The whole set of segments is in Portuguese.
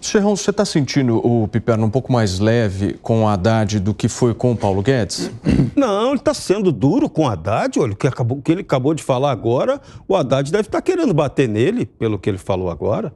Serrão, você está sentindo o Piperno um pouco mais leve com o Haddad do que foi com o Paulo Guedes? Não, ele está sendo duro com o Haddad. Olha, o que, acabou, o que ele acabou de falar agora, o Haddad deve estar tá querendo bater nele, pelo que ele falou agora.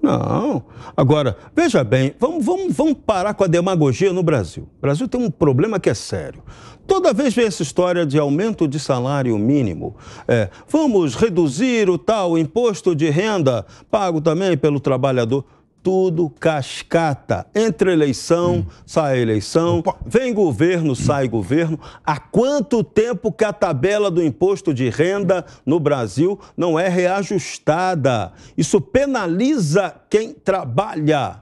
Não. Agora, veja bem, vamos, vamos, vamos parar com a demagogia no Brasil. O Brasil tem um problema que é sério. Toda vez vem essa história de aumento de salário mínimo. É, vamos reduzir o tal imposto de renda pago também pelo trabalhador tudo cascata. Entra eleição, hum. sai eleição, vem governo, sai governo. Há quanto tempo que a tabela do imposto de renda no Brasil não é reajustada? Isso penaliza quem trabalha.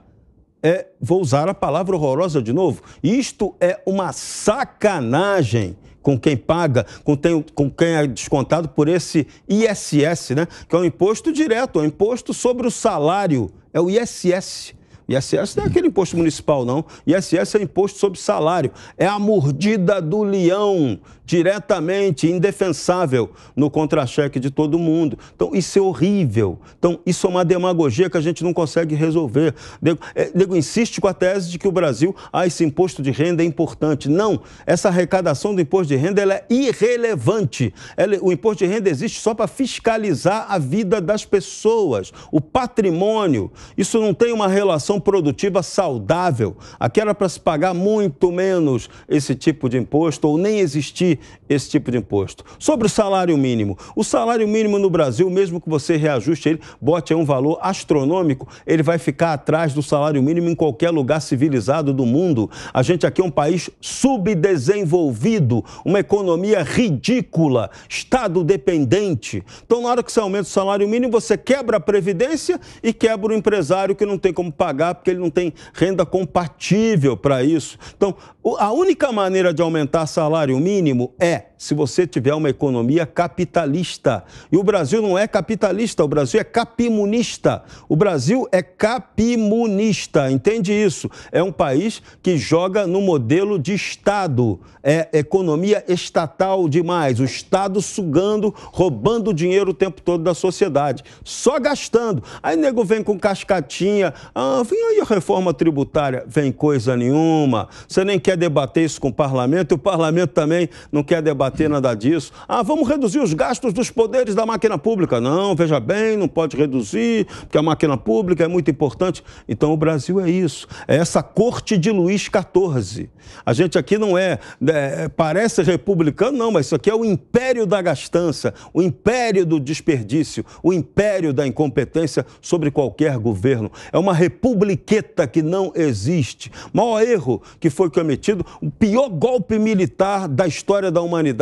É, vou usar a palavra horrorosa de novo. Isto é uma sacanagem com quem paga, com, tem, com quem é descontado por esse ISS, né? que é um imposto direto, é um imposto sobre o salário, é o ISS. ISS não é aquele imposto municipal, não. ISS é imposto sobre salário. É a mordida do leão diretamente, indefensável, no contra-cheque de todo mundo. Então, isso é horrível. Então, isso é uma demagogia que a gente não consegue resolver. Nego, é, nego insiste com a tese de que o Brasil, ah, esse imposto de renda é importante. Não, essa arrecadação do imposto de renda é irrelevante. Ela, o imposto de renda existe só para fiscalizar a vida das pessoas, o patrimônio. Isso não tem uma relação produtiva saudável. Aqui era para se pagar muito menos esse tipo de imposto ou nem existir esse tipo de imposto. Sobre o salário mínimo. O salário mínimo no Brasil, mesmo que você reajuste ele, bote aí um valor astronômico, ele vai ficar atrás do salário mínimo em qualquer lugar civilizado do mundo. A gente aqui é um país subdesenvolvido, uma economia ridícula, Estado dependente. Então, na hora que você aumenta o salário mínimo, você quebra a Previdência e quebra o empresário que não tem como pagar, porque ele não tem renda compatível para isso. Então, a única maneira de aumentar salário mínimo é se você tiver uma economia capitalista. E o Brasil não é capitalista, o Brasil é capimunista. O Brasil é capimunista, entende isso? É um país que joga no modelo de Estado. É economia estatal demais. O Estado sugando, roubando dinheiro o tempo todo da sociedade. Só gastando. Aí nego vem com cascatinha. Ah, vem aí a reforma tributária. Vem coisa nenhuma. Você nem quer debater isso com o parlamento, e o parlamento também não quer debater combater nada disso. Ah, vamos reduzir os gastos dos poderes da máquina pública. Não, veja bem, não pode reduzir, porque a máquina pública é muito importante. Então o Brasil é isso, é essa corte de Luís XIV. A gente aqui não é, é parece republicano, não, mas isso aqui é o império da gastança, o império do desperdício, o império da incompetência sobre qualquer governo. É uma republiqueta que não existe. Maior erro que foi cometido, o pior golpe militar da história da humanidade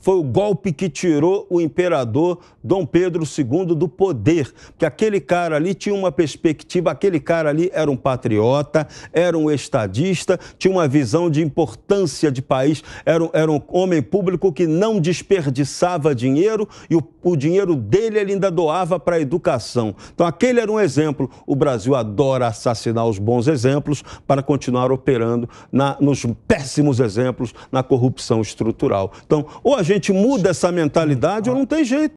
foi o golpe que tirou o imperador Dom Pedro II do poder, porque aquele cara ali tinha uma perspectiva, aquele cara ali era um patriota, era um estadista, tinha uma visão de importância de país, era, era um homem público que não desperdiçava dinheiro e o, o dinheiro dele ele ainda doava para a educação. Então aquele era um exemplo. O Brasil adora assassinar os bons exemplos para continuar operando na, nos péssimos exemplos na corrupção estrutural. Então, então, ou a gente muda essa mentalidade ou não tem jeito.